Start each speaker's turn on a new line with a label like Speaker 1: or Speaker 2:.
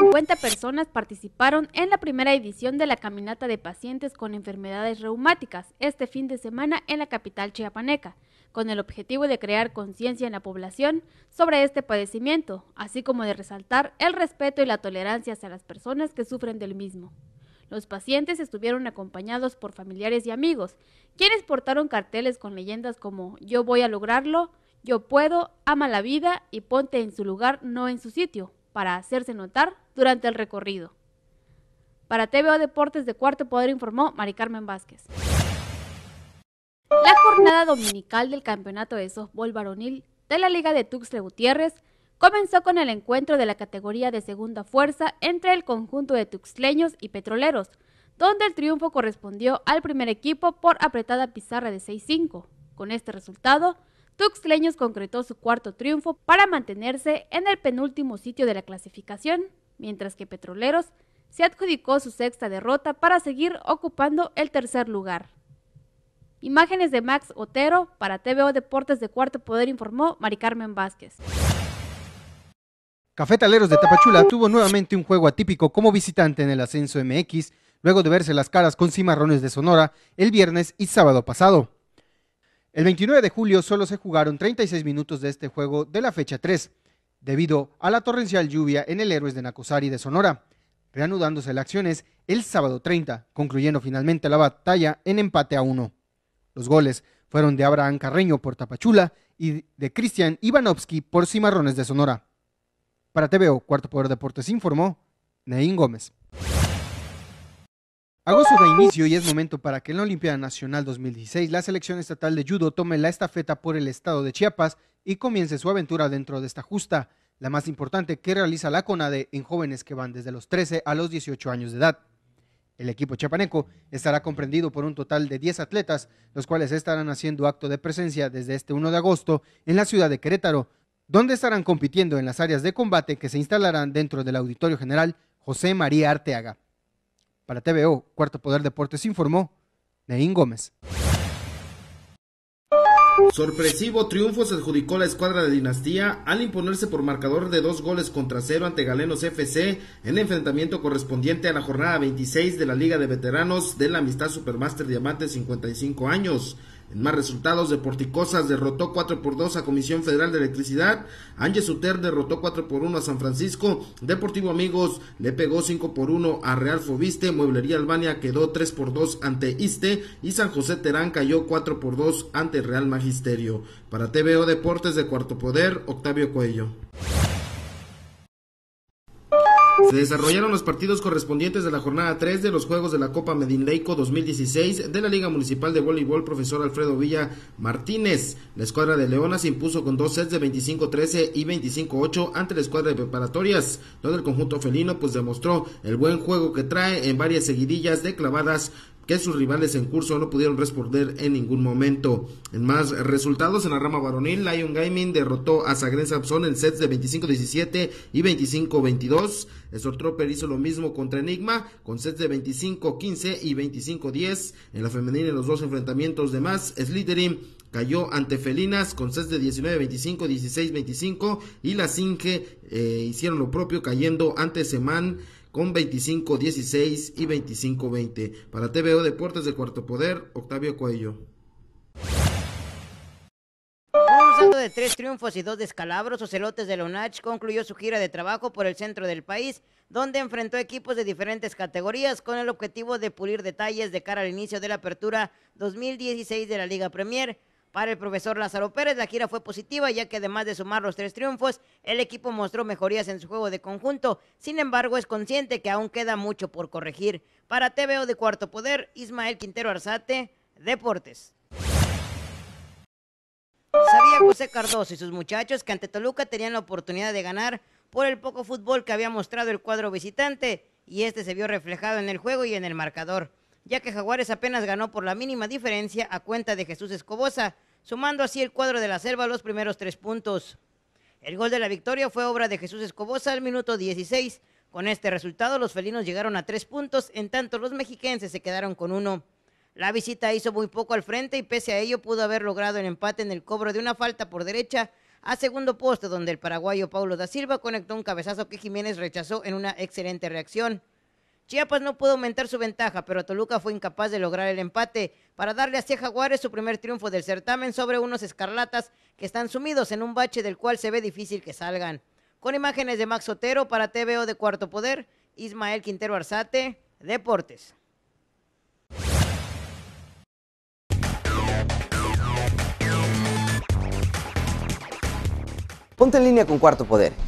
Speaker 1: 50 personas participaron en la primera edición de la caminata de pacientes con enfermedades reumáticas este fin de semana en la capital chiapaneca, con el objetivo de crear conciencia en la población sobre este padecimiento, así como de resaltar el respeto y la tolerancia hacia las personas que sufren del mismo. Los pacientes estuvieron acompañados por familiares y amigos, quienes portaron carteles con leyendas como Yo voy a lograrlo, Yo puedo, ama la vida y ponte en su lugar, no en su sitio, para hacerse notar durante el recorrido. Para TVO Deportes de Cuarto Poder informó Mari Carmen Vázquez. La jornada dominical del Campeonato de Softball Varonil de la Liga de Tuxtla Gutiérrez comenzó con el encuentro de la categoría de segunda fuerza entre el conjunto de tuxleños y petroleros, donde el triunfo correspondió al primer equipo por apretada pizarra de 6-5. Con este resultado, Tuxleños concretó su cuarto triunfo para mantenerse en el penúltimo sitio de la clasificación mientras que Petroleros se adjudicó su sexta derrota para seguir ocupando el tercer lugar. Imágenes de Max Otero para TVO Deportes de Cuarto Poder informó Mari Carmen Vázquez.
Speaker 2: Cafetaleros de Tapachula tuvo nuevamente un juego atípico como visitante en el ascenso MX, luego de verse las caras con Cimarrones de Sonora el viernes y sábado pasado. El 29 de julio solo se jugaron 36 minutos de este juego de la fecha 3, debido a la torrencial lluvia en el Héroes de Nacosari de Sonora, reanudándose las acciones el sábado 30, concluyendo finalmente la batalla en empate a uno. Los goles fueron de Abraham Carreño por Tapachula y de Cristian Ivanovski por Cimarrones de Sonora. Para TVO, Cuarto Poder Deportes informó Nein Gómez. Agosto da inicio y es momento para que en la Olimpiada Nacional 2016 la selección estatal de judo tome la estafeta por el estado de Chiapas y comience su aventura dentro de esta justa, la más importante que realiza la CONADE en jóvenes que van desde los 13 a los 18 años de edad. El equipo chapaneco estará comprendido por un total de 10 atletas, los cuales estarán haciendo acto de presencia desde este 1 de agosto en la ciudad de Querétaro, donde estarán compitiendo en las áreas de combate que se instalarán dentro del Auditorio General José María Arteaga. Para TVO, Cuarto Poder Deportes informó Neín Gómez.
Speaker 3: Sorpresivo triunfo se adjudicó la escuadra de Dinastía al imponerse por marcador de dos goles contra cero ante Galenos FC en el enfrentamiento correspondiente a la jornada 26 de la Liga de Veteranos de la Amistad Supermaster Diamante 55 años. En más resultados, Deporticosas derrotó 4 por 2 a Comisión Federal de Electricidad. Ángel Suter derrotó 4 por 1 a San Francisco. Deportivo Amigos le pegó 5 por 1 a Real Fobiste. Mueblería Albania quedó 3 por 2 ante Iste. Y San José Terán cayó 4 por 2 ante Real Magisterio. Para TVO Deportes de Cuarto Poder, Octavio Cuello. Se desarrollaron los partidos correspondientes de la jornada 3 de los Juegos de la Copa Medinleico 2016 de la Liga Municipal de Voleibol Profesor Alfredo Villa Martínez. La escuadra de Leona se impuso con dos sets de 25-13 y 25-8 ante la escuadra de preparatorias, donde el conjunto felino pues demostró el buen juego que trae en varias seguidillas de clavadas que sus rivales en curso no pudieron responder en ningún momento. En más resultados en la rama varonil, Lion Gaming derrotó a Sagren Samson en sets de 25-17 y 25-22. Stortropper hizo lo mismo contra Enigma con sets de 25-15 y 25-10. En la femenina en los dos enfrentamientos de más, Slytherin cayó ante Felinas con sets de 19-25, 16-25 y las Inge eh, hicieron lo propio cayendo ante Seman con 25-16 y 25-20. Para TVO Deportes de Cuarto Poder, Octavio Cuello.
Speaker 4: Con un saldo de tres triunfos y dos descalabros, Ocelotes de Lonach concluyó su gira de trabajo por el centro del país, donde enfrentó equipos de diferentes categorías con el objetivo de pulir detalles de cara al inicio de la apertura 2016 de la Liga Premier. Para el profesor Lázaro Pérez, la gira fue positiva ya que además de sumar los tres triunfos, el equipo mostró mejorías en su juego de conjunto. Sin embargo, es consciente que aún queda mucho por corregir. Para TVO de Cuarto Poder, Ismael Quintero Arzate, Deportes. Sabía José Cardoso y sus muchachos que ante Toluca tenían la oportunidad de ganar por el poco fútbol que había mostrado el cuadro visitante y este se vio reflejado en el juego y en el marcador ya que Jaguares apenas ganó por la mínima diferencia a cuenta de Jesús Escobosa, sumando así el cuadro de la selva los primeros tres puntos. El gol de la victoria fue obra de Jesús Escobosa al minuto 16. Con este resultado, los felinos llegaron a tres puntos, en tanto los mexiquenses se quedaron con uno. La visita hizo muy poco al frente y pese a ello pudo haber logrado el empate en el cobro de una falta por derecha a segundo poste donde el paraguayo Paulo da Silva conectó un cabezazo que Jiménez rechazó en una excelente reacción. Chiapas no pudo aumentar su ventaja, pero Toluca fue incapaz de lograr el empate para darle a Jaguares su primer triunfo del certamen sobre unos escarlatas que están sumidos en un bache del cual se ve difícil que salgan. Con imágenes de Max Otero para TVO de Cuarto Poder, Ismael Quintero Arzate, Deportes.
Speaker 1: Ponte en línea con Cuarto Poder